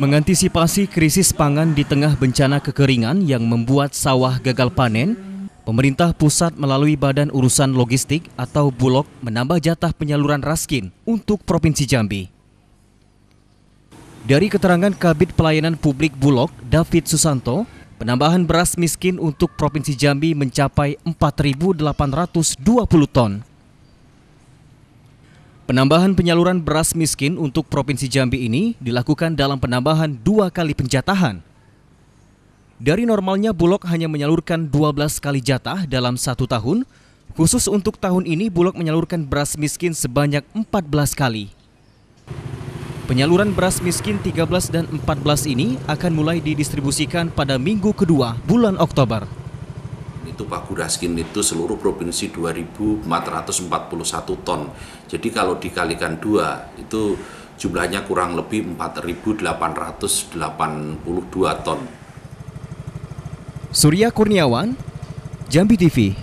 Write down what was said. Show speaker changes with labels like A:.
A: Mengantisipasi krisis pangan di tengah bencana kekeringan yang membuat sawah gagal panen, pemerintah pusat melalui Badan Urusan Logistik atau Bulog menambah jatah penyaluran raskin untuk Provinsi Jambi. Dari keterangan Kabit Pelayanan Publik Bulog, David Susanto, penambahan beras miskin untuk Provinsi Jambi mencapai 4.820 ton. Penambahan penyaluran beras miskin untuk Provinsi Jambi ini dilakukan dalam penambahan dua kali penjatahan. Dari normalnya Bulog hanya menyalurkan 12 kali jatah dalam satu tahun, khusus untuk tahun ini Bulog menyalurkan beras miskin sebanyak 14 kali. Penyaluran beras miskin 13 dan 14 ini akan mulai didistribusikan pada minggu kedua bulan Oktober
B: itu Pak raskin itu seluruh provinsi 2.441 ton. Jadi kalau dikalikan dua itu jumlahnya kurang lebih 4.882 ton.
A: Surya Kurniawan, Jambi TV.